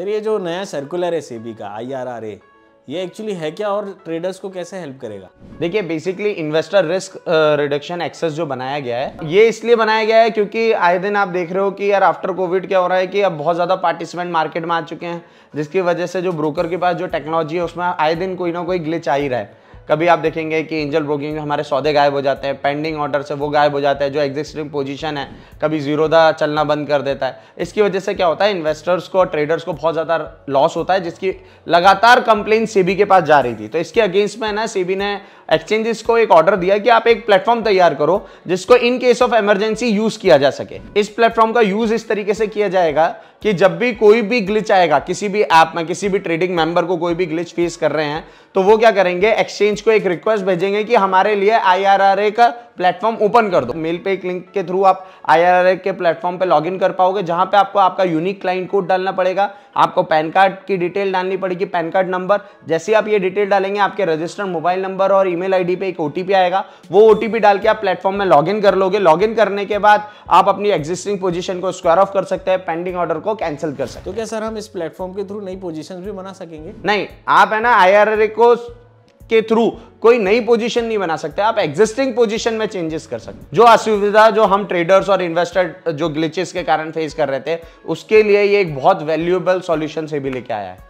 sir ये जो नया सर्कुलर है सेबी का आई आर आर ए ये एक्चुअली है क्या और ट्रेडर्स को कैसे हेल्प करेगा देखिए basically investor risk reduction access जो बनाया गया है ये इसलिए बनाया गया है क्योंकि आए दिन आप देख रहे हो कि यार आफ्टर कोविड क्या हो रहा है कि अब बहुत ज़्यादा पार्टिसिपेंट मार्केट में आ चुके हैं जिसकी वजह से जो ब्रोकर के पास जो टेक्नोलॉजी है उसमें आए दिन कोई ना कोई ग्लिच आ ही रहा है कभी आप देखेंगे कि एंजल ब्रोकिंग में हमारे सौदे गायब हो जाते हैं पेंडिंग ऑर्डर से वो गायब हो जाते हैं जो एग्जिस्टिंग पोजीशन है कभी जीरोदा चलना बंद कर देता है इसकी वजह से क्या होता है इन्वेस्टर्स को ट्रेडर्स को बहुत ज़्यादा लॉस होता है जिसकी लगातार कंप्लेन सी के पास जा रही थी तो इसके अगेंस्ट में ना सी ने एक्सचेंजेस को एक ऑर्डर दिया कि आप एक प्लेटफॉर्म तैयार करो जिसको in case of emergency use किया जा सके इस प्लेटफॉर्म का यूज इस तरीके से किया जाएगा कि जब भी कोई भी ग्लिच आएगा किसी भी ऐप में किसी भी ट्रेडिंग मेंबर को कोई भी ग्लिच फेस कर रहे हैं तो वो क्या करेंगे एक्सचेंज को एक रिक्वेस्ट भेजेंगे कि हमारे लिए आई का प्लेटफॉर्म ओपन कर दो मेल पे एक लिंक के थ्रू आप आई के प्लेटफॉर्म पे लॉगिन कर पाओगे जहां पे आपको आपका यूनिक क्लाइंट कोड डालना पड़ेगा आपको पैन कार्ड की डिटेल डालनी पड़ेगी पैन कार्ड नंबर जैसे आप ये डिटेल डालेंगे आपके रजिस्टर्ड मोबाइल नंबर और ईमेल आईडी पे एक ओटीपी आएगा वो ओटीपी डाल के आप प्लेटफॉर्म में लॉगिन कर लोगे लॉगिन करने के बाद आप अपनी एग्जिस्टिंग पोजीशन को स्क्वायर ऑफ कर सकते हैं पेंडिंग ऑर्डर को कैंसिल कर सकते तो क्या सर हम इस प्लेटफॉर्म के थ्रू नई पोजिशन भी बना सकेंगे नहीं आप है ना आई को के थ्रू कोई नई पोजीशन नहीं बना सकते आप एग्जिस्टिंग पोजीशन में चेंजेस कर सकते जो असुविधा जो हम ट्रेडर्स और इन्वेस्टर जो ग्लिचेस के कारण फेस कर रहे थे उसके लिए ये एक बहुत वैल्यूएबल सॉल्यूशन से भी लेके आया है